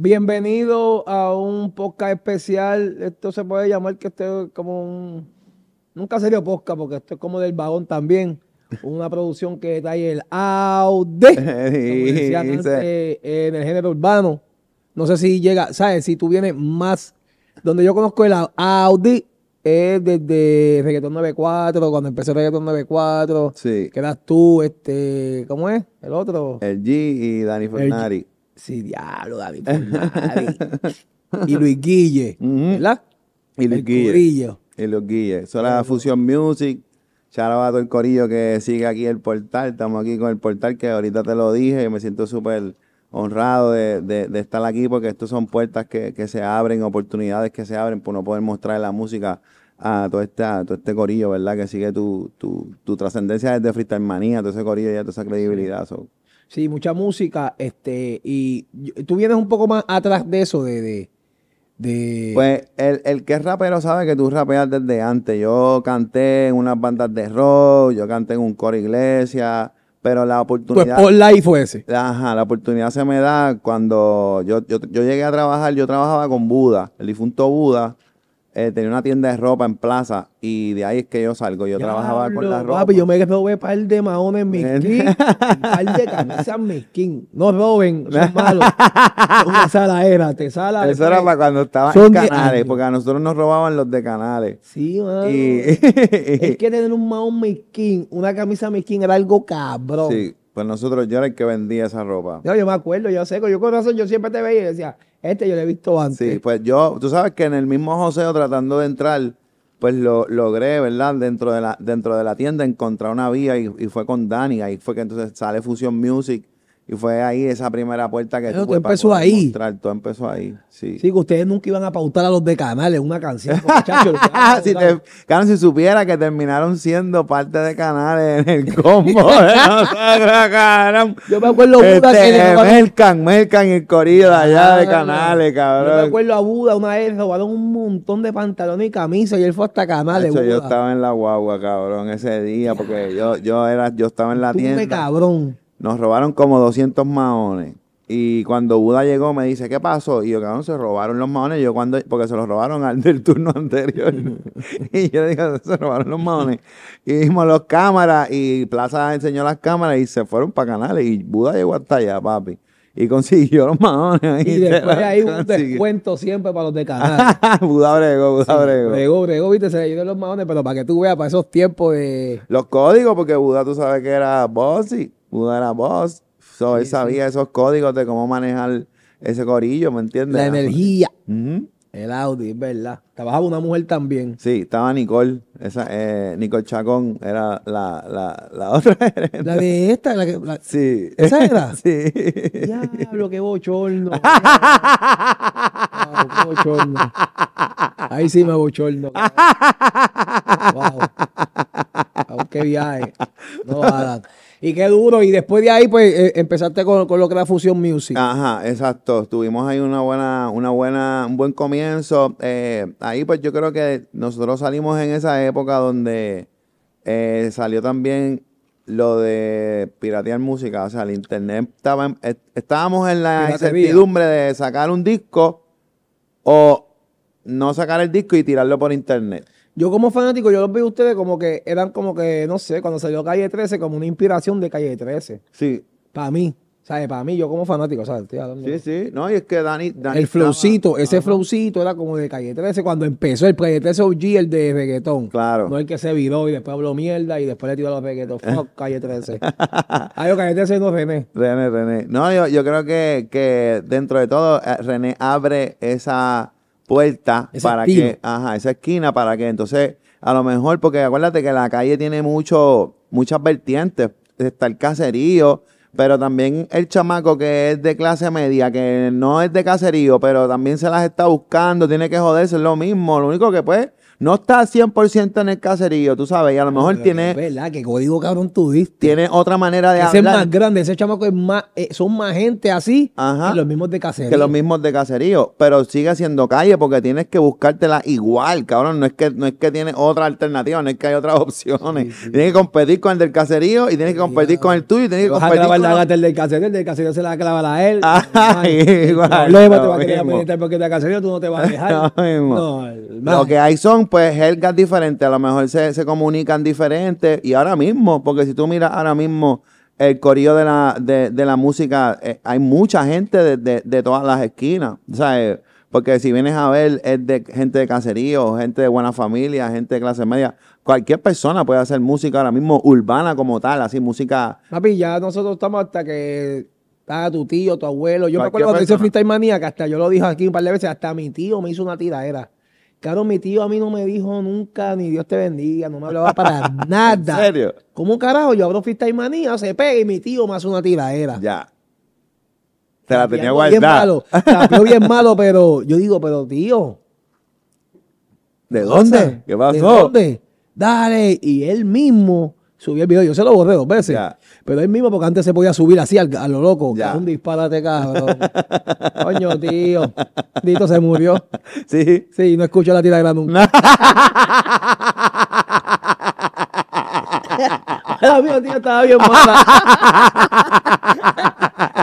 Bienvenido a un podcast especial. Esto se puede llamar que esté como un. Nunca sería podcast, porque esto es como del vagón también. Una producción que está ahí el Audi. Eh, en el género urbano. No sé si llega, ¿sabes? Si tú vienes más. Donde yo conozco el Audi es desde Reggaeton 94, cuando empecé Reggaeton 94. Sí. Que eras tú, este. ¿Cómo es? El otro. El G y Dani Fernari. Sí, diablo, David. y Luis Guille, ¿verdad? Y Luis el Guille. Y Luis Guille. Eso Fusion Music. Charo a todo el corillo que sigue aquí el portal. Estamos aquí con el portal que ahorita te lo dije. me siento súper honrado de, estar aquí porque estos son puertas que, se abren, oportunidades que se abren por no poder mostrar la música a todo este, todo este corillo, ¿verdad? Que sigue tu, tu, tu trascendencia desde Freestyle Manía, todo ese corillo y toda esa credibilidad. Sí, mucha música. Este, y tú vienes un poco más atrás de eso, de. de, Pues el, que es rapero sabe que tú rapeas desde antes. Yo canté en unas bandas de rock, yo canté en un coro iglesia, pero la pues, oportunidad. Pues por life fue ese. Ajá, la oportunidad se me da cuando yo, yo, yo llegué a trabajar, yo trabajaba con Buda, el difunto Buda eh, tenía una tienda de ropa en plaza y de ahí es que yo salgo. Yo trabajaba con la ropa. Y yo me robé par de maones en mi skin, par de camisas mezquín. No roben, son malos. una sala era, te sala. Eso era para cuando estaban en Canales, porque a nosotros nos robaban los de Canales. Sí, mano. es que tener un maón mi una camisa mezquín, era algo cabrón. Sí. Pues nosotros, yo era el que vendía esa ropa. yo me acuerdo, yo sé, yo con razón, yo siempre te veía y decía, este yo lo he visto antes. Sí, pues yo, tú sabes que en el mismo joseo tratando de entrar, pues lo logré, ¿verdad? Dentro de la, dentro de la tienda encontrar una vía y, y fue con Dani, ahí fue que entonces sale Fusion Music y fue ahí esa primera puerta que Pero tú empezó ahí. empezó ahí. Sí. sí, que ustedes nunca iban a pautar a los de Canales una canción. Muchachos, si, si supiera que terminaron siendo parte de Canales en el combo. yo me acuerdo a Buda este, y el corillo ah, allá de Canales, cabrón. Yo me acuerdo a Buda una vez robaron un montón de pantalones y camisas y él fue hasta Canales. Buda. yo estaba en la guagua, cabrón, ese día, porque yo, yo, era, yo estaba en la Tú tienda. cabrón. Nos robaron como 200 maones. Y cuando Buda llegó me dice, ¿qué pasó? Y yo, cabrón, se robaron los maones. yo, cuando Porque se los robaron al del turno anterior. y yo le digo, se robaron los maones. Y vimos las cámaras y Plaza enseñó las cámaras y se fueron para canales. Y Buda llegó hasta allá, papi. Y consiguió los maones. y después hay ahí un descuento siempre para los de canales. Buda bregó, Buda sí, bregó. Bregó, bregó, viste, se le ayudó los maones. Pero para que tú veas, para esos tiempos de... Los códigos, porque Buda tú sabes que era bossy. Buda era boss. sabía esos códigos de cómo manejar ese corillo, ¿me entiendes? La energía. El audio es verdad. Trabajaba una mujer también. Sí, estaba Nicole. Esa, eh, Nicole Chacón era la, la, la otra La de esta, la que. sí. ¿Esa era? Sí. Diablo, qué bochorno. qué bochorno. Ahí sí me bochorno. wow. Qué viaje. No, Adam. Y qué duro. Y después de ahí, pues, eh, empezaste con, con, lo que era Fusion Music. Ajá, exacto. Tuvimos ahí una buena, una buena, un buen comienzo. Eh, ahí pues yo creo que nosotros salimos en esa época donde eh, salió también lo de piratear música, o sea, el internet estábamos en la incertidumbre de sacar un disco o no sacar el disco y tirarlo por internet. Yo como fanático, yo los vi ustedes como que eran como que, no sé, cuando salió Calle 13, como una inspiración de Calle 13. Sí. Para mí. ¿Sabes? Para mí, yo como fanático, ¿sabes? sí, sí. No, y es que Dani. el flowcito, ese flowcito era como de Calle 13 cuando empezó el Calle 13 OG, el de reggaetón. Claro. No el que se viró y después habló mierda y después le tiró a los reggaetón. Fuck, Calle 13. Ah, yo Calle 13 no René. René, René. No, yo, yo creo que, que dentro de todo, eh, René abre esa puerta para que. Ajá, esa esquina para que entonces. A lo mejor, porque acuérdate que la calle tiene mucho, muchas vertientes. Está el caserío, pero también el chamaco que es de clase media, que no es de caserío, pero también se las está buscando, tiene que joderse, es lo mismo. Lo único que puede... No está 100% en el caserío, tú sabes, y a lo mejor tiene... Es verdad, que código cabrón tuviste Tiene otra manera de ese hablar. es más grande, ese chamaco es más... Eh, son más gente así Ajá, que los mismos de caserío. Que los mismos de caserío, pero sigue siendo calle porque tienes que buscártela igual, cabrón. No es que, no es que tiene otra alternativa, no es que hay otras opciones. Tienes que competir con el del caserío y tienes que competir con el tuyo y tienes que competir con... La el del caserío, el del caserío se la clava a él. igual, Luego te va a querer porque el caserío tú no te vas a dejar. No, no, lo que hay son pues es diferente, a lo mejor se, comunican diferentes. Y ahora mismo, porque si tú miras ahora mismo el corillo de la, de, de la música, eh, hay mucha gente de, todas las esquinas. o sea eh, Porque si vienes a ver, es de gente de caserío, gente de buena familia, gente de clase media. Cualquier persona puede hacer música ahora mismo urbana como tal, así música. Papi, ya nosotros estamos hasta que está tu tío, tu abuelo. Yo me acuerdo cuando hice Freestyle Manía, que hasta yo lo dije aquí un par de veces, hasta mi tío me hizo una tiradera. Claro, mi tío a mí no me dijo nunca, ni Dios te bendiga, no me hablaba para nada. ¿En serio? ¿Cómo carajo? Yo abro fiesta y manía, se pega y mi tío me hace una tiraera. Ya. Te la tenía guardada. Bien malo, bien malo, pero yo digo, pero tío. ¿De dónde? ¿Qué pasó? ¿De dónde? Dale. Y él mismo subí el video. Yo se lo borré dos veces. Pero él mismo, porque antes se podía subir así a lo loco. Un disparate, cabrón. Coño, tío. Dito se murió. Sí. Sí, no escucho la tira de la mía, tío, estaba bien mala.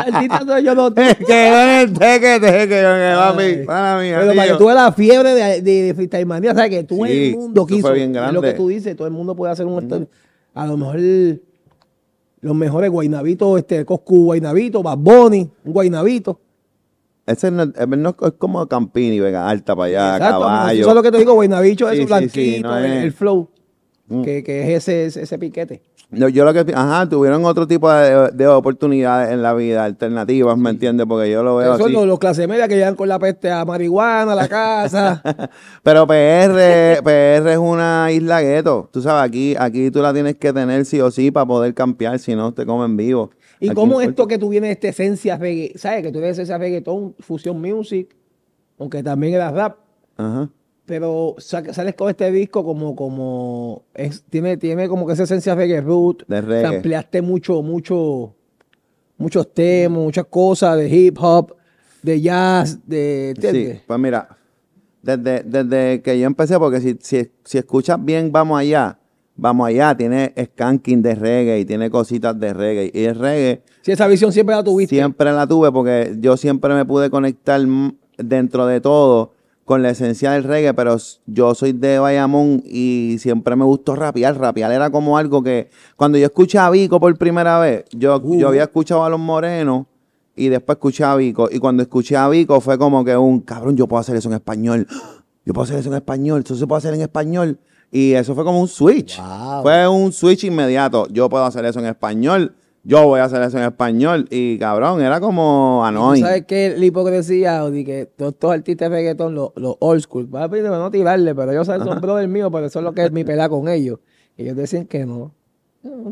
el tito yo no. que que que yo para mí. Pero para que tú la fiebre de, de, de manía, o que todo en el mundo quiso. Fue bien grande. Es lo que tú dices, todo el mundo puede hacer un a lo mejor los mejores guainabitos, este, Coscu guainabito, Bad Bunny, un guainabito. Ese no, es como Campini, venga Alta para allá, Exacto, caballo. Eso es lo que te digo, guainabicho es blanquito, El, flow, mm. que, que, es ese, ese piquete. No, yo lo que ajá, tuvieron otro tipo de, oportunidades en la vida, alternativas, ¿me entiendes? Porque yo lo veo Eso así. Son los, clases media que llegan con la peste a marihuana, a la casa. Pero PR, PR es una isla gueto. Tú sabes, aquí, aquí tú la tienes que tener sí o sí para poder campear, si no te comen vivo. ¿Y cómo esto que tú vienes esta esencia reggaetón, sabes que tú vienes esa reggaetón, fusión music, aunque también era rap? Ajá pero sales con este disco como, como, es, tiene, tiene como que esa esencia reggae root. De reggae. ampliaste mucho, mucho, muchos temas, muchas cosas de hip hop, de jazz, de... Sí, pues mira, desde, desde que yo empecé, porque si, si, si escuchas bien, vamos allá. Vamos allá, tiene skanking de reggae y tiene cositas de reggae. Y el reggae. si esa visión siempre la tuviste. Siempre la tuve porque yo siempre me pude conectar dentro de todo con la esencia del reggae, pero yo soy de Bayamón y siempre me gustó rapear. Rapear era como algo que cuando yo escuché a Vico por primera vez, yo, yo uh. había escuchado a Los Morenos y después escuché a Vico. Y cuando escuché a Vico fue como que un cabrón, yo puedo hacer eso en español. Yo puedo hacer eso en español, eso se puede hacer en español. Y eso fue como un switch. Fue un switch inmediato. Yo puedo hacer eso en español yo voy a hacer eso en español. Y cabrón, era como anoy. ¿Sabes qué? La hipocresía, de que todos estos artistas de reggaetón, los, old school, va a no tirarle, pero ellos son del mío, pero eso es lo que es mi pelea con ellos. Y Ellos decían que no.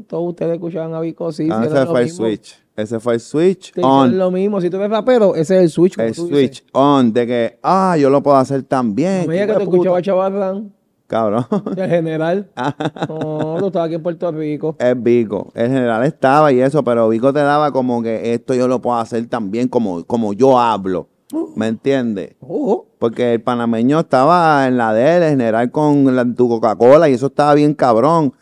Todos ustedes escuchaban a Vico, ah, ese fue el switch. Ese fue el switch on. on. lo mismo, si tú eres rapero, ese es el switch. El switch on, de que, ah, yo lo puedo hacer también. Mira que te escuchaba Chavarrán cabrón. El general. no, no estaba aquí en Puerto Rico. Es Vico. El general estaba y eso, pero Vico te daba como que esto yo lo puedo hacer también como, como yo hablo. ¿Me entiendes? Oh. Porque el panameño estaba en la DL general con tu Coca-Cola y eso estaba bien cabrón.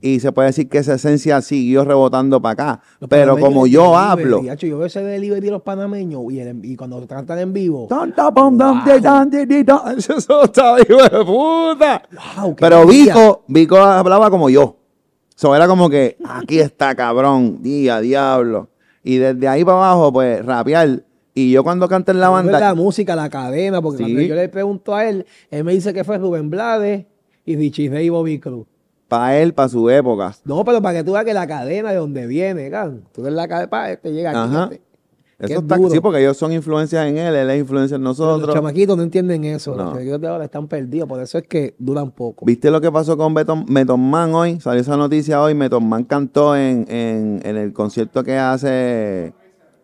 Y se puede decir que esa esencia siguió rebotando para acá. Pero como yo hablo. yo veo ese delivery de los panameños y, el, y cuando tratan en vivo. Eso está de puta. Pero Vico, Vico hablaba como yo. eso era como que aquí está cabrón, día, diablo. Y desde ahí para abajo, pues rapear y yo cuando canté en la banda. La música, la cadena, porque cuando yo le pregunto a él, él me dice que fue Rubén Blades y Richie y Bobby Cruz. Para él, para su época. No, pero para que tú veas que la cadena de donde viene, tú ves la cadena, te llega aquí. Ajá. sí, porque ellos son influencias en él, él es influencia en nosotros. los chamaquitos no entienden eso. No. Los chamaquitos de ahora están perdidos, por eso es que duran poco. ¿Viste lo que pasó con Meton Man hoy? Salió esa noticia hoy. Meton Man cantó en, en el concierto que hace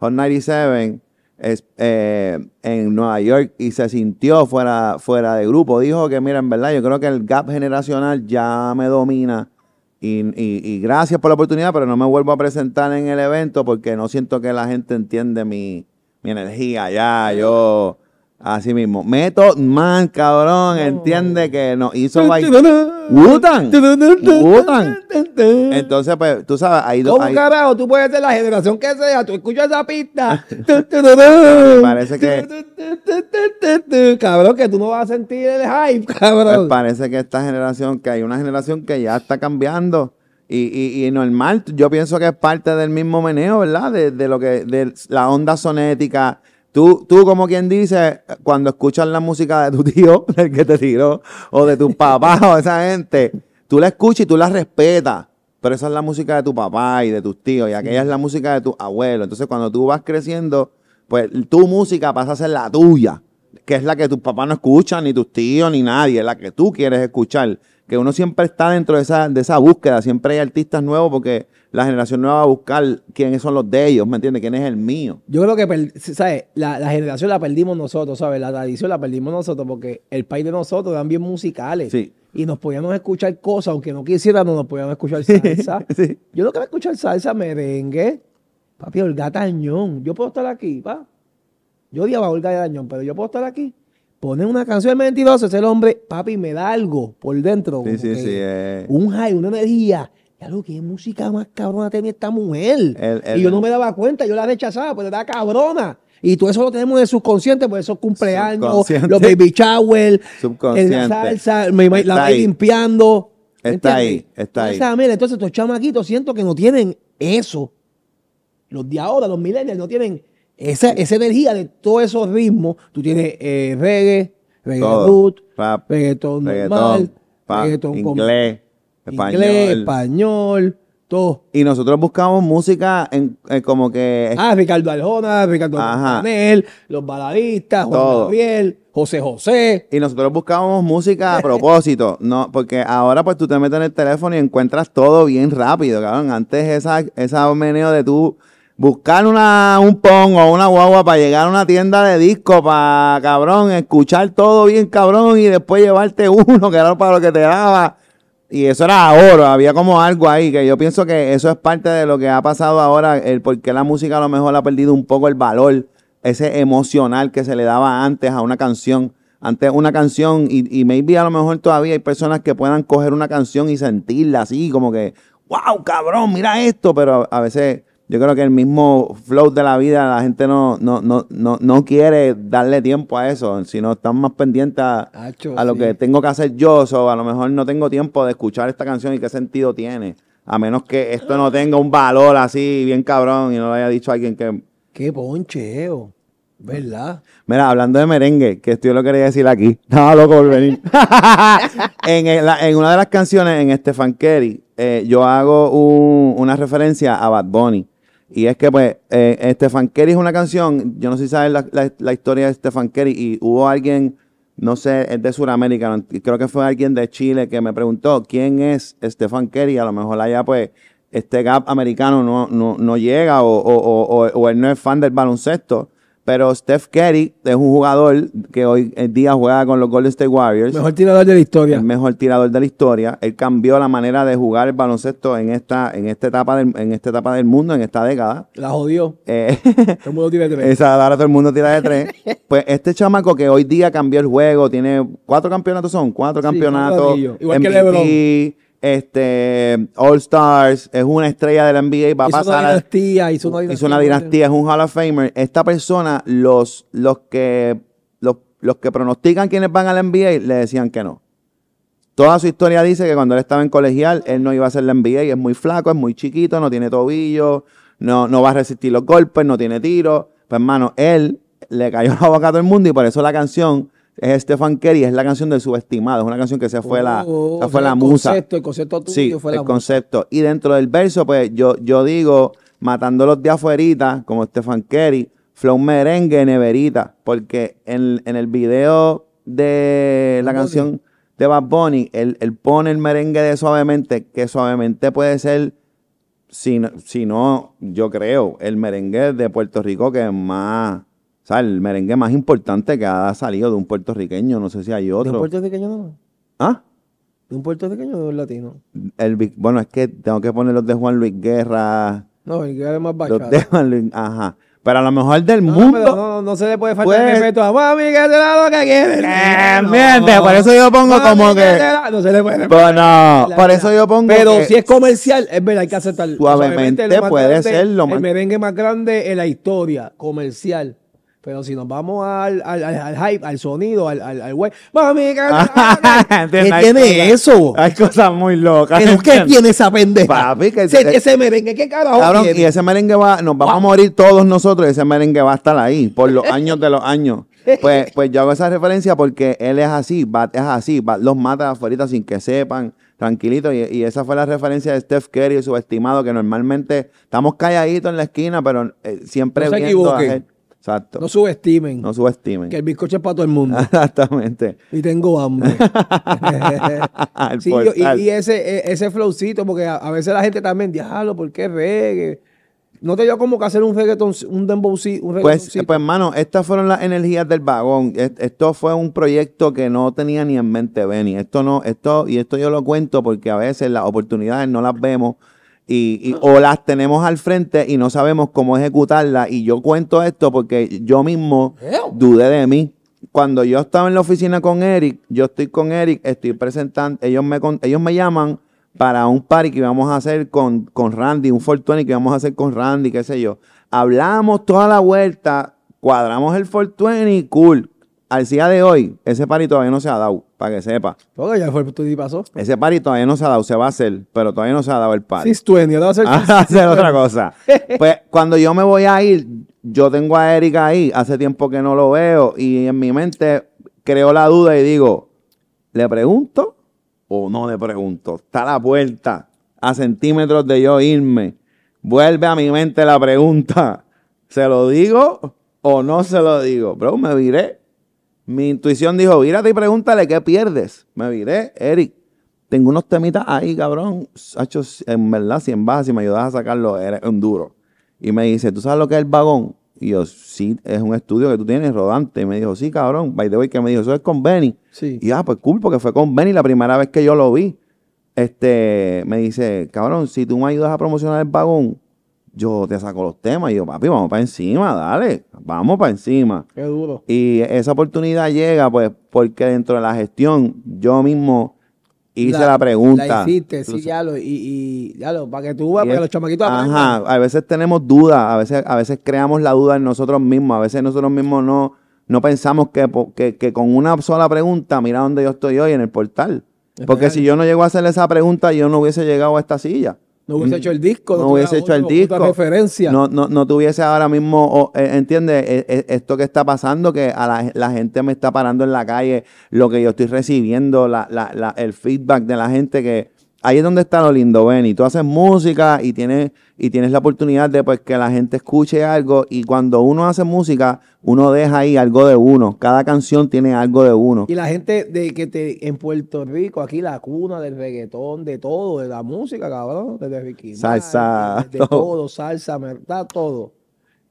Hot 97 es, eh, en Nueva York y se sintió fuera, fuera de grupo. Dijo que, mira, en verdad, yo creo que el gap generacional ya me domina. Y, gracias por la oportunidad, pero no me vuelvo a presentar en el evento porque no siento que la gente entiende mi energía ya. Yo, Así mismo. Meto Man, cabrón, entiende que nos hizo bailar. ¡Wutan! Entonces, pues, tú sabes, hay dos. ¿Cómo cabrón? Tú puedes ser la generación que sea, tú escuchas esa pista. Me parece que. Cabrón, que tú no vas a sentir el hype, cabrón. Me parece que esta generación, que hay una generación que ya está cambiando. Y, y, y, normal, yo pienso que es parte del mismo meneo, ¿verdad? de lo que, de la onda sonética, Tú, tú, como quien dice, cuando escuchas la música de tu tío, del que te tiró, o de tu papá o esa gente, tú la escuchas y tú la respetas. Pero esa es la música de tu papá y de tus tíos, y aquella es la música de tu abuelo. Entonces, cuando tú vas creciendo, pues tu música pasa a ser la tuya, que es la que tus papás no escuchan, ni tus tíos, ni nadie, es la que tú quieres escuchar que uno siempre está dentro de esa, de esa búsqueda, siempre hay artistas nuevos porque la generación nueva va a buscar quiénes son los de ellos, ¿me entiendes? ¿Quién es el mío? Yo creo que, ¿sabes? La, generación la perdimos nosotros, ¿sabes? La tradición la perdimos nosotros porque el país de nosotros eran bien musicales. Sí. Y nos podíamos escuchar cosas, aunque no no nos podíamos escuchar salsa. Yo lo que a escuchar salsa, merengue, papi, Olga Tañón. Yo puedo estar aquí, ¿va? Yo odiaba a Olga Tañón, pero yo puedo estar aquí poner una canción de 22, es el hombre, papi, me da algo por dentro. Sí, sí, sí. Eh. Un high, una energía. Ya lo que música más cabrona tenía esta mujer. y yo no me daba cuenta, yo la rechazaba, pero pues era cabrona. Y todo eso lo tenemos en el subconsciente, por pues esos cumpleaños, los baby shower, la salsa, la va limpiando. Está ahí, está ahí. Ah, mira, entonces estos chamaquitos siento que no tienen eso. Los de ahora, los millennials, no tienen esa, energía de todos esos ritmos, tú tienes eh, reggae, reggae reggaetón normal, reggaetón inglés, español. Inglés, español, todo. Y nosotros buscábamos música en, eh, como que... Ah, Ricardo Arjona, Ricardo Manel, los baladistas, Juan Gabriel... José José. Y nosotros buscábamos música a propósito, ¿no? Porque ahora pues tú te metes en el teléfono y encuentras todo bien rápido, cabrón. Antes esa, esa meneo de tú Buscar una, un pong o una guagua para llegar a una tienda de disco, para cabrón, escuchar todo bien cabrón y después llevarte uno que era para lo que te daba. Y eso era oro. había como algo ahí, que yo pienso que eso es parte de lo que ha pasado ahora, el por qué la música a lo mejor ha perdido un poco el valor, ese emocional que se le daba antes a una canción. Antes una canción, y, y maybe a lo mejor todavía hay personas que puedan coger una canción y sentirla así, como que, wow, cabrón, mira esto, pero a veces yo creo que el mismo flow de la vida, la gente no, no, quiere darle tiempo a eso, sino están más pendientes a, lo que tengo que hacer yo, o a lo mejor no tengo tiempo de escuchar esta canción y qué sentido tiene, a menos que esto no tenga un valor así bien cabrón y no lo haya dicho alguien que... ¡Qué poncheo! ¿Verdad? Mira, hablando de merengue, que esto yo lo quería decir aquí. Estaba loco por venir. en, una de las canciones, en Stefan Kerry, eh, yo hago una referencia a Bad Bunny. Y es que, pues, eh, Estefan es una canción, yo no sé si sabes la, la, historia de Estefan Kerry, y hubo alguien, no sé, es de Sudamérica, creo que fue alguien de Chile que me preguntó quién es Estefan Kerry, a lo mejor allá, pues, este gap americano no, no, no llega o, o, o, o, él no es fan del baloncesto. Pero Steph Curry es un jugador que hoy en día juega con los Golden State Warriors. Mejor tirador de la historia. El mejor tirador de la historia. Él cambió la manera de jugar el baloncesto en esta, en esta, etapa, del, en esta etapa del mundo, en esta década. La jodió. Eh, todo el mundo tira de tres. Esa, ahora todo el mundo tira de tres. pues este chamaco que hoy día cambió el juego, tiene cuatro campeonatos, son cuatro campeonatos. Igual que LeBron este All Stars, es una estrella de la NBA, va a pasar. Una dinastía, hizo una dinastía, hizo una dinastía, es un Hall of Famer. Esta persona, los, los que los, que pronostican quienes van al la NBA, le decían que no. Toda su historia dice que cuando él estaba en colegial, él no iba a ser la NBA, es muy flaco, es muy chiquito, no tiene tobillo, no, no va a resistir los golpes, no tiene tiro. Pues hermano, él le cayó la boca a todo el mundo y por eso la canción es Stefan Kerry, es la canción del subestimado, es una canción que se fue la, oh, fue la el musa. Concepto, el concepto fue el concepto. Y dentro del verso, pues yo, yo digo, matando los de afuerita, como Stefan Kerry, flow merengue, neverita, porque en, el video de la canción de Bad Bunny, él, pone el merengue de suavemente, que suavemente puede ser, si no, yo creo, el merengue de Puerto Rico que es más o sea, el merengue más importante que ha salido de un puertorriqueño, no sé si hay otro. ¿De un puertorriqueño no? ¿Ah? ¿De un puertorriqueño o de un latino? El, bueno, es que tengo que poner los de Juan Luis Guerra. No, el Guerra es más bachata. Los de Juan Luis, ajá. Pero a lo mejor del mundo. No, no, se le puede faltar el pues respeto a mami que que quieres. por eso yo pongo como que. no se le puede. Bueno, pues por eso yo pongo. Pero si es comercial, es verdad, hay que aceptar. Suavemente puede serlo. ser lo más. El merengue más grande en la historia, comercial. Pero si nos vamos al, al, al, hype, al sonido, al, al, al wey. ¡Mami, ¿Qué tiene eso? Hay cosas muy locas. qué tiene esa pendeja? Papi, que ese, merengue, ¿qué carajo? Cabrón, y ese merengue va, nos vamos a morir todos nosotros. Ese merengue va a estar ahí por los años de los años. Pues, pues yo hago esa referencia porque él es así, es así, los mata afuera sin que sepan tranquilito. Y, y, esa fue la referencia de Steph Curry, subestimado, que normalmente estamos calladitos en la esquina, pero eh, siempre se viendo a Exacto. No subestimen. No subestimen. Que el bizcocho es para todo el mundo. Exactamente. Y tengo hambre. y, ese, e, ese flowcito, porque a, veces la gente también, diablo, ¿por qué reggae? ¿No te dio como que hacer un reggaeton, un dembowcito? Un pues, pues, hermano, estas fueron las energías del vagón. E, esto fue un proyecto que no tenía ni en mente Benny. Esto no, esto, y esto yo lo cuento porque a veces las oportunidades no las vemos y, o las tenemos al frente y no sabemos cómo ejecutarlas. Y yo cuento esto porque yo mismo dudé de mí. Cuando yo estaba en la oficina con Eric, yo estoy con Eric, estoy presentando, ellos me, ellos me llaman para un party que íbamos a hacer con, Randy, un Fortuny que íbamos a hacer con Randy, qué sé yo. Hablamos toda la vuelta, cuadramos el 420, cool al día de hoy, ese pari todavía no se ha dado, para que sepa. Porque ya fue el y pasó. Ese pari todavía no se ha dado, se va a hacer, pero todavía no se ha dado el pari. Sí, tú va a hacer. hacer ah, otra cosa. pues cuando yo me voy a ir, yo tengo a Erika ahí, hace tiempo que no lo veo, y en mi mente creo la duda y digo, ¿le pregunto o no le pregunto? Está la puerta, a centímetros de yo irme. Vuelve a mi mente la pregunta, ¿se lo digo o no se lo digo? Bro, me viré mi intuición dijo, vírate y pregúntale qué pierdes. Me viré, Eric. Tengo unos temitas ahí, cabrón. Hacho, en verdad, en si me ayudas a sacarlo, eres un duro. Y me dice, ¿tú sabes lo que es el vagón? Y yo, sí, es un estudio que tú tienes rodante. Y me dijo, sí, cabrón. By the way, que me dijo, eso es con Benny. Sí. Y ah, pues cool, que fue con Benny la primera vez que yo lo vi. Este, me dice, cabrón, si tú me ayudas a promocionar el vagón, yo te saco los temas. Y yo, papi, vamos para encima, dale, vamos para encima. Qué duro. Y esa oportunidad llega, pues, porque dentro de la gestión, yo mismo hice la, pregunta. La hiciste, sí, ya lo, y, ya lo, para que tú veas, para los chamaquitos aprendan. Ajá, a veces tenemos dudas, a veces, a veces creamos la duda en nosotros mismos, a veces nosotros mismos no, no pensamos que, que, con una sola pregunta, mira dónde yo estoy hoy en el portal. Porque si yo no llego a hacer esa pregunta, yo no hubiese llegado a esta silla. No hubiese hecho el disco, no, hubiese hecho el disco. Referencia. No, no, no tuviese ahora mismo, e, entiende, e, e, esto que está pasando, que a la, gente me está parando en la calle, lo que yo estoy recibiendo, la, la, el feedback de la gente que ahí es donde está lo lindo, Benny. Tú haces música y tienes, y tienes la oportunidad de pues, que la gente escuche algo. Y cuando uno hace música, uno deja ahí algo de uno. Cada canción tiene algo de uno. Y la gente de que te en Puerto Rico, aquí la cuna del reggaetón, de todo, de la música, cabrón, desde Ricky. Salsa. de, todo, salsa, verdad, todo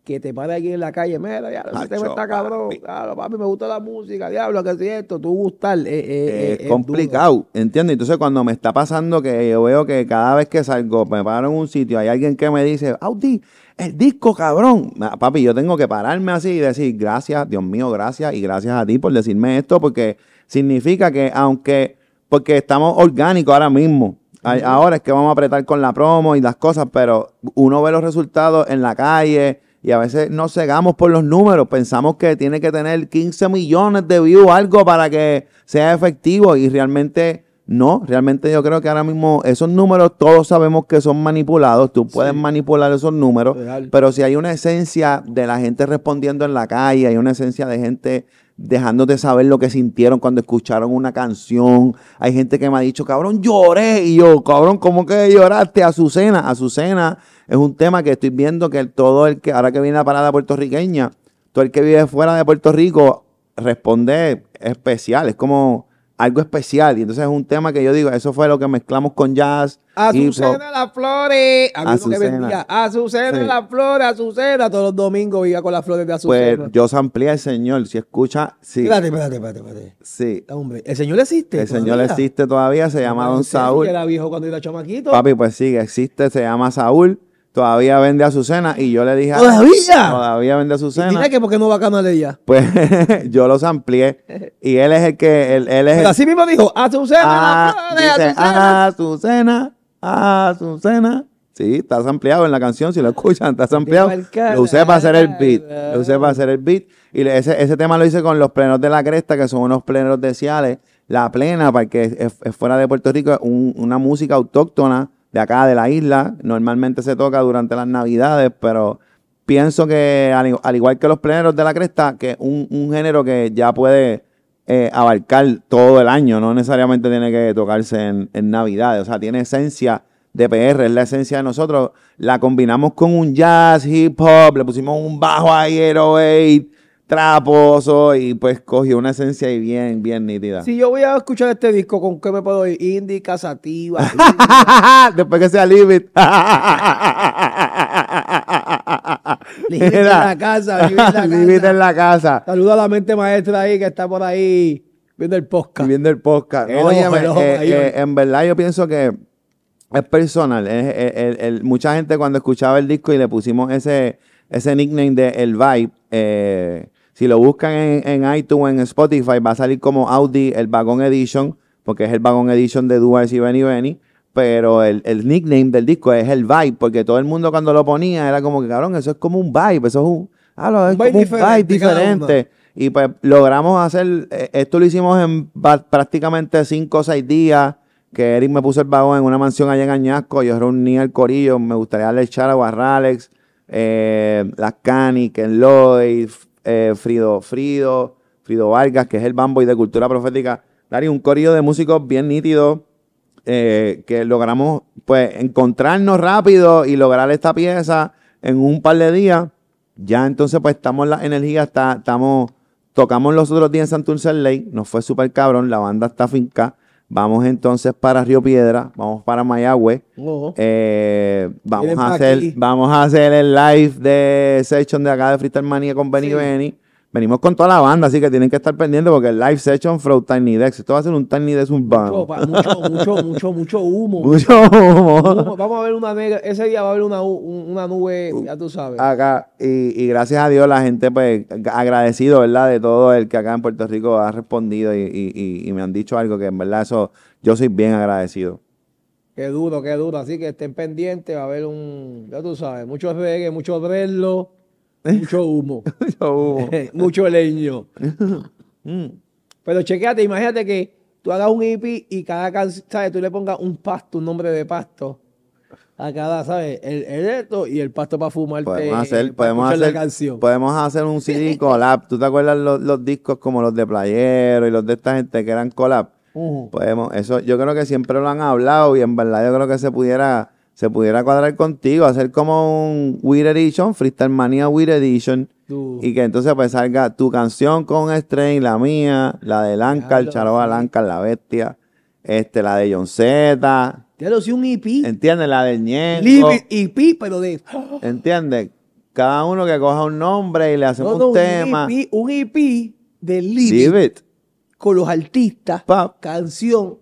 que te para aquí en la calle, mira, ya ese tema está cabrón, papi. papi, me gusta la música, diablo, que es esto, tú gustar. Eh, eh, es, eh, complicado, ¿entiendes? Entonces cuando me está pasando que yo veo que cada vez que salgo, me paro en un sitio, hay alguien que me dice, Audi, el disco, cabrón. Ah, papi, yo tengo que pararme así y decir, gracias, Dios mío, gracias, y gracias a ti por decirme esto, porque significa que aunque, porque estamos orgánicos ahora mismo, ahora es que vamos a apretar con la promo y las cosas, pero uno ve los resultados en la calle y a veces nos cegamos por los números. Pensamos que tiene que tener 15 millones de views algo para que sea efectivo. Y realmente no. Realmente yo creo que ahora mismo esos números todos sabemos que son manipulados. Tú puedes manipular esos números. Pero si hay una esencia de la gente respondiendo en la calle, hay una esencia de gente dejándote saber lo que sintieron cuando escucharon una canción. Hay gente que me ha dicho, cabrón, lloré. Y yo, cabrón, ¿cómo que lloraste? Azucena, Azucena es un tema que estoy viendo que todo el que, ahora que viene la parada puertorriqueña, todo el que vive fuera de Puerto Rico responde especial, es como algo especial. Y entonces es un tema que yo digo, eso fue lo que mezclamos con jazz. Azucena Las Flores. Azucena. vendía. Azucena Las Flores, Azucena. Todos los domingos vivía con las flores de Azucena. Pues yo amplía el Señor. Si escucha, sí. Espérate, espérate, espérate. espérate. Sí. Hombre, ¿el Señor existe? El Señor existe todavía, se llama Don Saúl. era viejo cuando era chamaquito. Papi, pues sí, existe, se llama Saúl todavía vende Azucena y yo le dije... ¿Todavía? Todavía vende Azucena. Dile que por qué no va a de ella. Pues yo los amplié y él es el que... Él, es Pero así mismo dijo, Azucena, ah, Azucena. Ah, Azucena, ah, Azucena. Sí, estás ampliado en la canción, si lo escuchan, estás ampliado. Lo usé para hacer el beat. Lo usé para hacer el beat. Y ese, tema lo hice con los plenos de la cresta, que son unos plenos de Ciales. La plena, porque que fuera de Puerto Rico, una música autóctona de acá de la isla. Normalmente se toca durante las navidades, pero pienso que al, igual que los pleneros de la cresta, que un, un género que ya puede eh, abarcar todo el año, no necesariamente tiene que tocarse en, navidades, o sea, tiene esencia de PR, es la esencia de nosotros, la combinamos con un jazz, hip hop, le pusimos un bajo Hero 8. Traposo y pues cogió una esencia Y bien, bien nítida. Si yo voy a escuchar este disco, ¿con qué me puedo ir? Indie, casativa. Después que sea Limit. limit en la casa. Limit en la casa. Saluda a la mente maestra ahí que está por ahí viendo el podcast. Viendo el podcast. Oye, en verdad yo pienso que es personal. mucha gente cuando escuchaba el disco y le pusimos ese, ese nickname de El Vibe, eh, si lo buscan en, en iTunes, en Spotify, va a salir como Audi, el Vagón Edition, porque es el Vagón Edition de Due y Benny Benny. Pero el, nickname del disco es el vibe, porque todo el mundo cuando lo ponía era como que, cabrón, eso es como un vibe, eso es un, ah, es vibe, diferente, Y pues logramos hacer, eh, esto lo hicimos en prácticamente 5 o 6 días que Eric me puso el vagón en una mansión allá en Añasco, yo reuní el corillo, me gustaría le echar a Ralex, eh, las Cani, Ken Lloyd, eh, Frido Frido, Frido Vargas, que es el bamboy de Cultura Profética. Dari, un corrido de músicos bien nítidos eh, que logramos pues encontrarnos rápido y lograr esta pieza en un par de días. Ya entonces pues estamos la energía, está, estamos, tocamos los otros días en Santurce Ley, nos fue súper cabrón, la banda está finca Vamos entonces para Río Piedra, vamos para Mayagüez. Eh, vamos, a hacer, vamos a hacer el live de session de acá de Freestyle Manía con Benny Benny. Venimos con toda la banda, así que tienen que estar pendientes porque el live session from Tiny Dex. Esto va a ser un Tiny Dex urbano. Mucho, mucho, mucho, humo. Mucho Vamos a ver una negra. Ese día va a haber una, nube, uh, ya tú sabes. Acá, y, gracias a Dios la gente, pues, agradecido, ¿verdad? De todo el que acá en Puerto Rico ha respondido y, me han dicho algo que en verdad eso, yo soy bien agradecido. Qué duro, qué duro. Así que estén pendientes, va a haber un, ya tú sabes, mucho reggae, mucho verlo. ¿Eh? Mucho humo. Mucho humo. Mucho leño. Mm. Pero chequéate, imagínate que tú hagas un hippie y cada canción, ¿sabes? Tú le pongas un pasto, un nombre de pasto a cada, ¿sabes? El, el y el pasto para fumarte. Podemos hacer, podemos hacer, la canción. podemos hacer un CD collab. ¿Tú te acuerdas los, discos como los de Playero y los de esta gente que eran collab? Podemos, eso yo creo que siempre lo han hablado y en verdad yo creo que se pudiera se pudiera cuadrar contigo, hacer como un Weird Edition, Freestyle Mania Weird Edition. Y que entonces pues salga tu canción con Strain, la mía, la de Lancar, el charo Lancar, la bestia, este, la de John Z. lo si un EP. ¿Entiendes? La del Ñengo. EP, e pero de... ¿Entiendes? Cada uno que coja un nombre y le hace un, tema. E un EP de Live Con los artistas, canción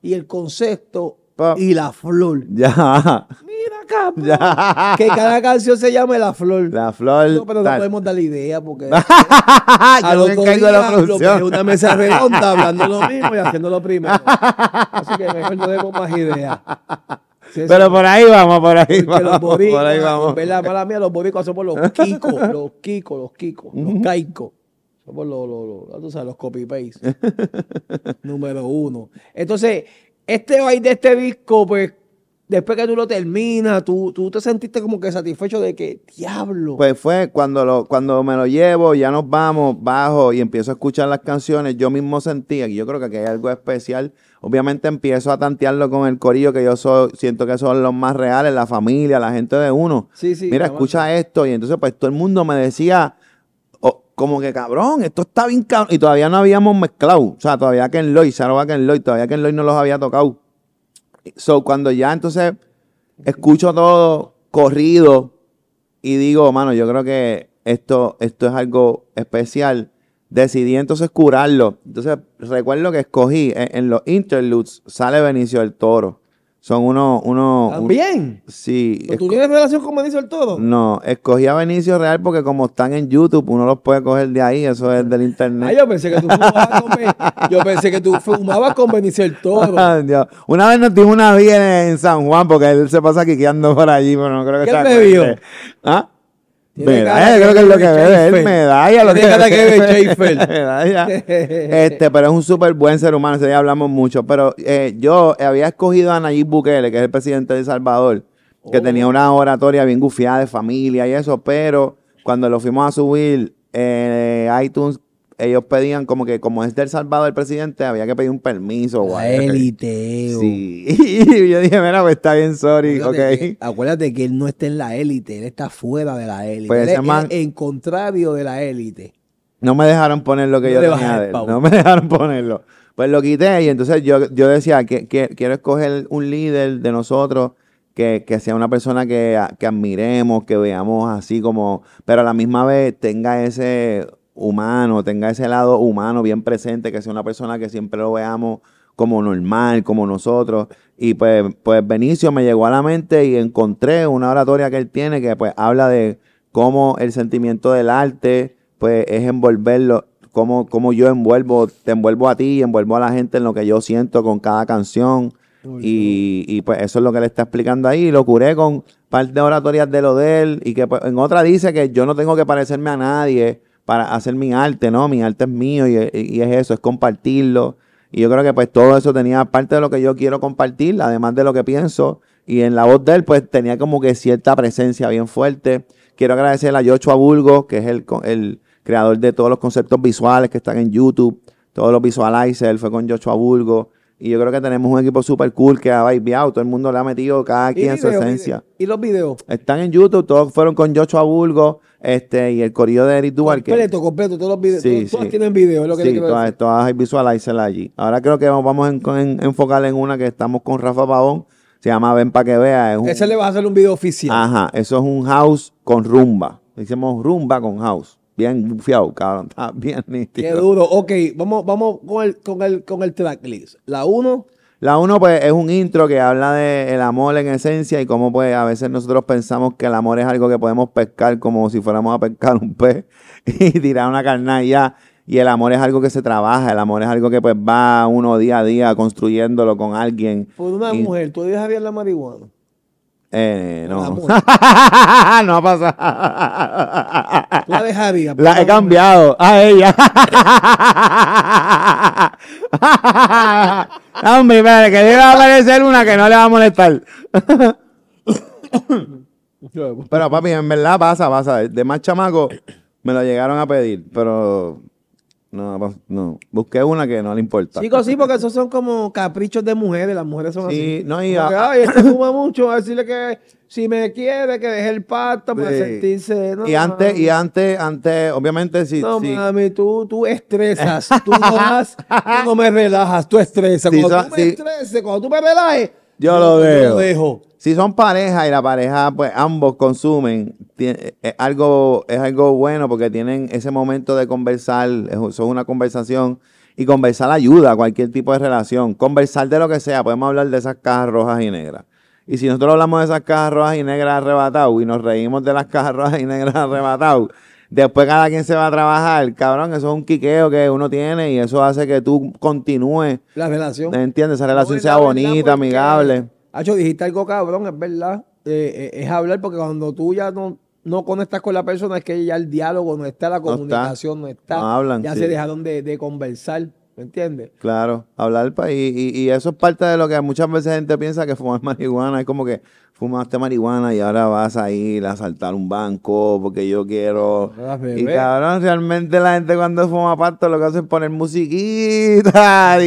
y el concepto y La Flor. Ya. Mira, acá Que cada canción se llame La Flor. La Flor. pero no podemos dar la idea porque. a lo que caigo de la producción. una mesa redonda hablando lo mismo y haciendo lo primero. Así que mejor no demos más ideas. pero por ahí vamos, por ahí vamos. por ahí vamos. ¿verdad? Mala mía, los son somos los kikos, los kikos, los kikos, los caicos. Somos los, los, los, los, los copy-paste. Número uno. Entonces, este baile de este disco, pues, después que tú lo terminas, tú, tú te sentiste como que satisfecho de que, diablo. Pues fue cuando, lo, cuando me lo llevo, ya nos vamos, bajo y empiezo a escuchar las canciones, yo mismo sentía que yo creo que hay algo especial. Obviamente empiezo a tantearlo con el corillo que yo soy, siento que son los más reales, la familia, la gente de uno. Sí, Mira, escucha esto. Y entonces, pues todo el mundo me decía como que cabrón, esto está bien cabrón. Y todavía no habíamos mezclado. O sea, todavía Ken Lloyd, que en Lloyd, todavía en Lloyd no los había tocado. So, cuando ya entonces escucho todo corrido y digo, mano, yo creo que esto, esto es algo especial. Decidí entonces curarlo. Entonces, recuerdo que escogí en, en los interludes, sale Benicio del Toro. Son unos... Uno, ¿También? Ah, sí. ¿Tú tienes relación con Benicio del Todo? No, escogí a Benicio Real porque como están en YouTube, uno los puede coger de ahí, eso es del internet. Ay, yo pensé que tú fumabas con, Benicio el Todo. Una vez nos dio una vida en, San Juan porque él se pasa quiqueando por allí, pero no creo que ¿Qué sea... ¿Ah? Medalla, eh, creo que es lo que ve. medalla. Lo que debe medalla. Este, pero es un súper buen ser humano, ese día hablamos mucho. Pero eh, yo había escogido a Nayib Bukele, que es el presidente de El Salvador, que oh. tenía una oratoria bien gufiada de familia y eso, pero cuando lo fuimos a subir, eh, iTunes ellos pedían como que como es del Salvador el presidente, había que pedir un permiso. La élite. Sí. y yo dije, mira, pues está bien, sorry. Acuérdate, que, él no está en la élite, él está fuera de la élite. Pues él en contrario de la élite. No me dejaron poner lo que yo tenía de No me dejaron ponerlo. Pues lo quité y entonces yo, yo decía quiero escoger un líder de nosotros que, sea una persona que, admiremos, que veamos así como, pero a la misma vez tenga ese humano, tenga ese lado humano bien presente, que sea una persona que siempre lo veamos como normal, como nosotros. Y pues, pues Benicio me llegó a la mente y encontré una oratoria que él tiene que pues habla de cómo el sentimiento del arte pues es envolverlo, cómo, cómo yo envuelvo, te envuelvo a ti y envuelvo a la gente en lo que yo siento con cada canción. Y, pues eso es lo que le está explicando ahí. Lo curé con un par de oratorias de lo de él. Y que pues, en otra dice que yo no tengo que parecerme a nadie para hacer mi arte, ¿no? Mi arte es mío y, es eso, es compartirlo. Y yo creo que pues todo eso tenía parte de lo que yo quiero compartir, además de lo que pienso. Y en la voz de él pues tenía como que cierta presencia bien fuerte. Quiero agradecer a Yocho Abulgo, que es el, el creador de todos los conceptos visuales que están en YouTube, todos los visualizers, fue con Yocho Abulgo. Y yo creo que tenemos un equipo super cool que ha vibeado. Todo el mundo le ha metido cada quien en su esencia. ¿Y los videos? Están en YouTube. Todos fueron con Yocho Aburgo este, y el corrido de Eric Duarte. Completo, completo. Todos los videos. todos, tienen videos. Lo que sí, todas, todas hay allí. Ahora creo que vamos a enfocar en una que estamos con Rafa Pavón. Se llama Ven para que vea. Ese le va a hacer un video oficial. Ajá. Eso es un house con rumba. Hicimos rumba con house bien bufiado, cabrón. Está bien nítido. Qué duro. Ok, vamos, vamos con el, con el, con el tracklist. La 1. La 1, pues, es un intro que habla de el amor en esencia y cómo, pues, a veces nosotros pensamos que el amor es algo que podemos pescar como si fuéramos a pescar un pez y tirar una carnada y Y el amor es algo que se trabaja, el amor es algo que pues va uno día a día construyéndolo con alguien. Por una mujer, ¿tú dejarías la marihuana? Eh, no. no ha pasado. La dejaría. La he cambiado. A ah, ella. Hombre, espérate, que le va a aparecer una que no le va a molestar. pero papi, en verdad pasa, pasa. De más chamaco me lo llegaron a pedir, pero no, no. Busqué una que no le importa. Chicos, sí, porque esos son como caprichos de mujeres. Las mujeres son sí, así. No, y Ay, este fuma mucho. A decirle que si me quiere, que deje el pacto para sentirse. y antes, y antes, antes, obviamente, si. No, mami, tú, tú estresas. tú, no me relajas, tú estresas. Cuando tú me estreses, cuando tú me relajes yo, lo dejo. Si son pareja y la pareja, pues ambos consumen, eh, es, algo, es algo bueno porque tienen ese momento de conversar, es, son una conversación y conversar ayuda a cualquier tipo de relación. Conversar de lo que sea, podemos hablar de esas cajas rojas y negras. Y si nosotros hablamos de esas cajas rojas y negras arrebatadas y nos reímos de las cajas rojas y negras arrebatadas, Después cada quien se va a trabajar, cabrón, eso es un quiqueo que uno tiene y eso hace que tú continúes. La relación. ¿Entiendes? Esa relación sea bonita, amigable. Hacho, digital algo cabrón, es verdad. Eh, eh, es hablar porque cuando tú ya no, no conectas con la persona es que ya el diálogo no está, la comunicación no está. hablan, ya se dejaron de, de conversar. ¿Me entiendes? Claro, hablar y, y, y, eso es parte de lo que muchas veces gente piensa que fumar marihuana es como que, fumaste marihuana y ahora vas a ir a asaltar un banco porque yo quiero. Y cabrón, realmente la gente cuando fuma pasto lo que hace es poner musiquita.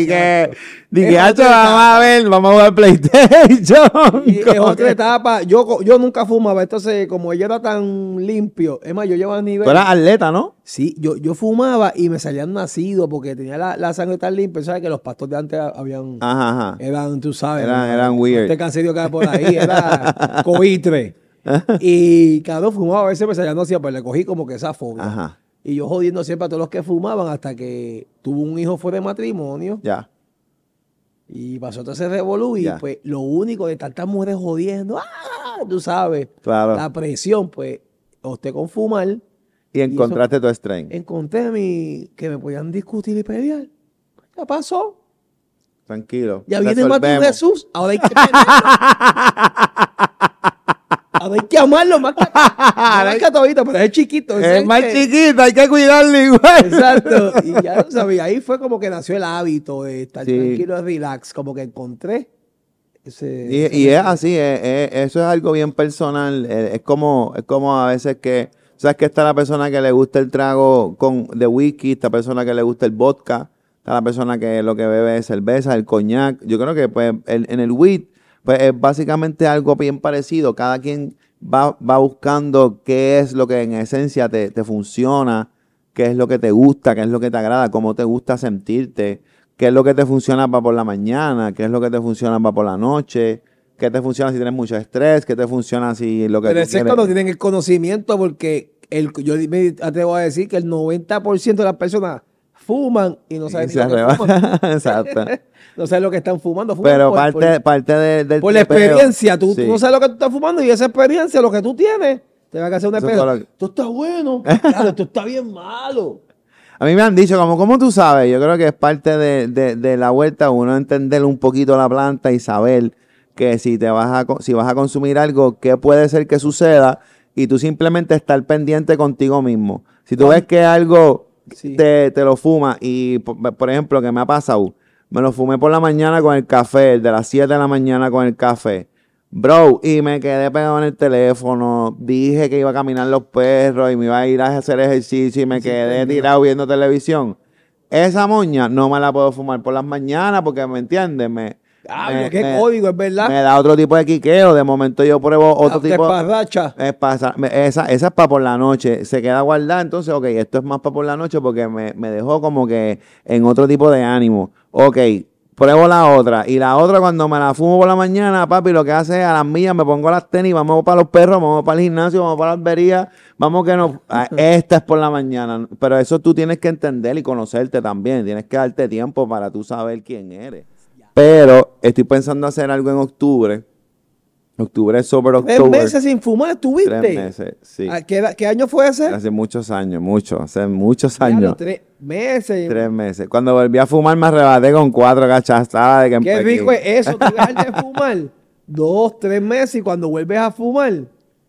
Dije, vamos a ver, vamos a jugar PlayStation. Y es otra etapa. Yo, yo nunca fumaba, entonces como ella era tan limpio, es más, yo llevaba nivel. Tú eras atleta, ¿no? Sí, yo, yo fumaba y me salían nacido porque tenía la, la sangre tan limpia. ¿Sabes que los pastos de antes habían. Ajá, ajá. Eran, tú sabes. Eran, eran weird. Te cansé de por ahí. Era. coitre. y cada uno fumaba a veces me salía no hacía, pues le cogí como que esa fobia. Y yo jodiendo siempre a todos los que fumaban hasta que tuvo un hijo fuera de matrimonio. Ya. Y pasó todo ese revolú y pues lo único de tantas mujeres jodiendo, ¡ah! Tú sabes. La presión, pues, usted con fumar. Y encontraste tu estrés. Encontré mi, que me podían discutir y pelear. Ya pasó. Tranquilo. Ya viene el de Jesús, ahora hay que Ahora hay que amarlo más que, más que pero es chiquito. Es, más chiquito, hay que cuidarlo igual. Exacto. Y ya lo sabía, ahí fue como que nació el hábito de estar tranquilo tranquilo, relax, como que encontré. Ese, y, es así, eso es algo bien personal. Es, como, es como a veces que, ¿sabes que está la persona que le gusta el trago con, de whisky, esta persona que le gusta el vodka? Está la persona que lo que bebe es cerveza, el coñac. Yo creo que pues, en el WIT pues, es básicamente algo bien parecido. Cada quien va, buscando qué es lo que en esencia te, funciona, qué es lo que te gusta, qué es lo que te agrada, cómo te gusta sentirte, qué es lo que te funciona para por la mañana, qué es lo que te funciona para por la noche. ¿Qué te funciona si tienes mucho estrés? ¿Qué te funciona si lo que... Pero es cierto, no tienen el conocimiento porque el, yo me atrevo a decir que el 90% de las personas fuman y no saben ni lo que fuman. Exacto. no saben lo que están fumando. Pero parte, parte de, del Por la experiencia. Tú, no sabes lo que tú estás fumando y esa experiencia, lo que tú tienes, te va a hacer una experiencia. Tú estás bueno, claro, tú estás bien malo. A mí me han dicho, como, ¿cómo tú sabes? Yo creo que es parte de, la vuelta uno entender un poquito la planta y saber que si te vas a, si vas a consumir algo, qué puede ser que suceda y tú simplemente estar pendiente contigo mismo. Si tú ves que algo te, lo fuma Y, por, ejemplo, que me ha pasado, me lo fumé por la mañana con el café, de las 7 de la mañana con el café. Bro, y me quedé pegado en el teléfono. Dije que iba a caminar los perros y me iba a ir a hacer ejercicio y me quedé tirado viendo televisión. Esa moña no me la puedo fumar por las mañanas porque, ¿me entiendes? Me, Ah, me, qué código, es verdad. Me da otro tipo de quiqueo. De momento yo pruebo ah, otro tipo. Esparracha. Es esa, es para por la noche. Se queda guardada. Entonces, ok, esto es más para por la noche porque me, me dejó como que en otro tipo de ánimo. Ok, pruebo la otra. Y la otra, cuando me la fumo por la mañana, papi, lo que hace es a las mías, me pongo las tenis, vamos para los perros, vamos para el gimnasio, vamos para la albería, vamos que no. Ah, esta es por la mañana. Pero eso tú tienes que entender y conocerte también. Tienes que darte tiempo para tú saber quién eres. Pero estoy pensando hacer algo en octubre. Octubre es sobre octubre. Tres meses sin fumar ¿tuviste? Tres meses, sí. Ah, ¿Qué, año fue ese? Hace muchos años, muchos, hace muchos años. tres meses. Tres meses. Cuando volví a fumar me arrebaté con cuatro Estaba de que Qué dijo eso, tú dejas de fumar dos, tres meses y cuando vuelves a fumar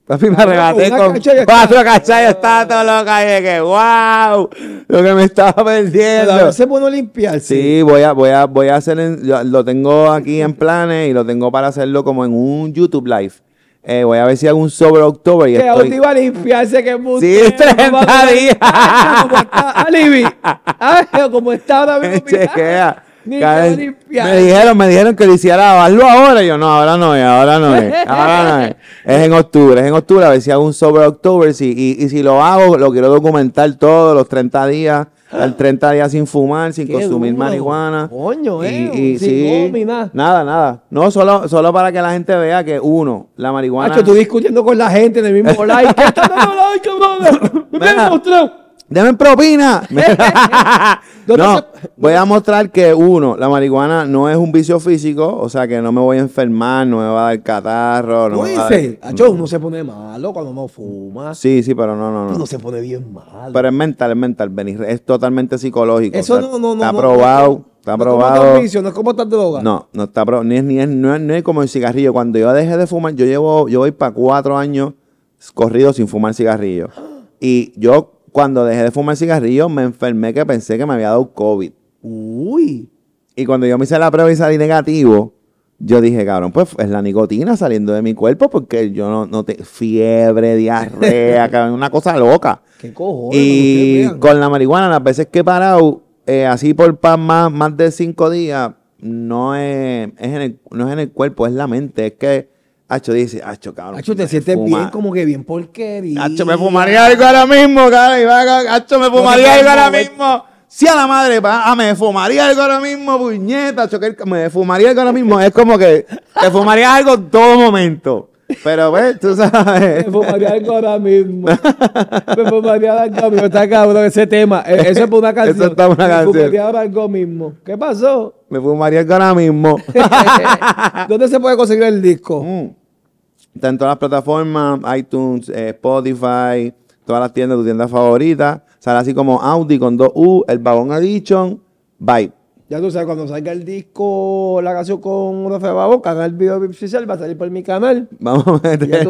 Papi, me regaté con cuatro cachayas todo loca. Y que wow, lo que me estaba perdiendo. Pero a veces bueno limpiarse. Sí, voy a, voy a, voy a hacer, lo tengo aquí en planes y lo tengo para hacerlo como en un YouTube Live. Eh, voy a ver si hago un sobre octubre Y que estoy... te iba a limpiarse, que mucho. Sí, 30 días. ¿Cómo está? Alibi. ¿Cómo está ahora mismo? Chequea. Me dijeron, me dijeron que lo hiciera, hazlo ahora. Y yo, no, ahora no es, ahora no es, ahora no es. en octubre, es en octubre, a ver si hago un sobre octubre. y, y si lo hago, lo quiero documentar todos los 30 días al 30 días sin fumar, sin consumir marihuana. Coño, eh. Y, sin Nada, nada. No, solo, solo para que la gente vea que uno, la marihuana. Macho, tú discutiendo con la gente en el mismo live. ¿Qué está hablando, cabrón? ¡Me demostrado! propina! no, voy a mostrar que uno, la marihuana no es un vicio físico, o sea que no me voy a enfermar, no me va a dar catarro. No me a uno se pone malo cuando no fuma. Sí, sí, pero no, no, no. Uno se pone bien malo. Pero es mental, es mental, es totalmente psicológico. Eso no, no, no. Está probado. Está no probado. no es como estar droga. No, no está probado. Ni es, no, es, no es como el cigarrillo. Cuando yo dejé de fumar, yo llevo, yo voy para cuatro años corrido sin fumar cigarrillo. Y yo cuando dejé de fumar cigarrillos, me enfermé que pensé que me había dado COVID. Uy. Y cuando yo me hice la prueba y salí negativo, yo dije, cabrón, pues es la nicotina saliendo de mi cuerpo porque yo no, no Fiebre, diarrea, una cosa loca. ¿Qué cojones? Y con la marihuana, las veces que he parado, eh, así por más, más de cinco días, no es, en no es en el cuerpo, es la mente. Es que Acho dice, Acho, cabrón. Acho, te sientes bien, como que bien porquería. Acho, me fumaría algo ahora mismo, cabrón. Acho, me fumaría algo ahora mismo. Si sí a la madre, pa, ah, me fumaría algo ahora mismo, puñeta, que me fumaría algo ahora mismo. Es como que te fumaría algo en todo momento. Pero ves, tú sabes. Me fumaría algo ahora mismo. Me fumaría algo mismo. Está cabrón ese tema. E, eso es por una canción. una canción. Me fumaría algo mismo. ¿Qué pasó? Me fumaría algo ahora mismo. ¿Dónde se puede conseguir el disco? Mm. Está en todas las plataformas, iTunes, eh, Spotify, todas las tiendas, tu tienda favorita. Sale así como Audi con 2U, el Vagón Addiction. Bye. Ya tú sabes, cuando salga el disco, la canción con Rafa Babo, haga el video oficial, va a salir por mi canal. Vamos a meter ya el,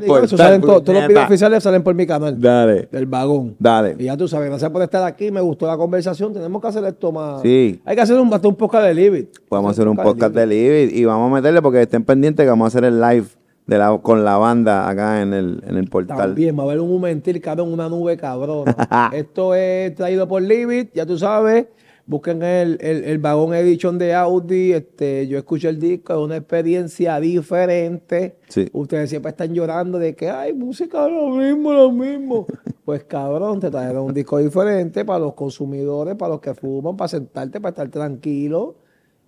todos los videos oficiales salen por mi canal. Dale. Del vagón. Dale. Y ya tú sabes, gracias por estar aquí, me gustó la conversación, tenemos que hacer esto más. Sí. Hay que hacer un, podcast de Libit. a hacer un podcast de Libit y vamos a meterle porque estén pendientes que vamos a hacer el live. De la, con la banda acá en el, en el portal. También va a haber un mentir, en una nube, cabrón. Esto es traído por Libit, ya tú sabes. Busquen el, el, el vagón edition de Audi. Este, yo escuché el disco, es una experiencia diferente. Sí. Ustedes siempre están llorando de que, hay música lo mismo, lo mismo. pues cabrón, te trajeron un disco diferente para los consumidores, para los que fuman, para sentarte, para estar tranquilo.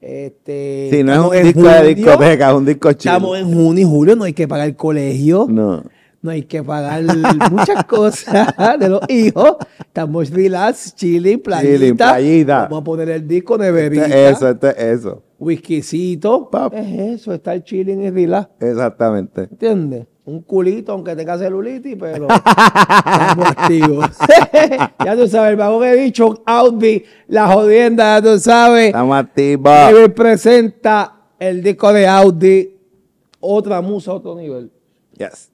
Este, sí, no es un disco de discoteca, es un disco chido. Estamos en junio y julio, no hay que pagar el colegio. No no hay que pagar muchas cosas de los hijos. Estamos relax, chilling, playita. Chilling, playita. Vamos a poner el disco de este, bebida. eso, es este, eso. Whiskeycito. Es eso, estar chilling y relax. Exactamente. ¿Entiendes? Un culito, aunque tenga celulitis, pero estamos activos. ya tú sabes, el vagón he dicho, Audi, la jodienda, ya tú sabes. Estamos activos. presenta el disco de Audi, otra musa, otro nivel. Yes.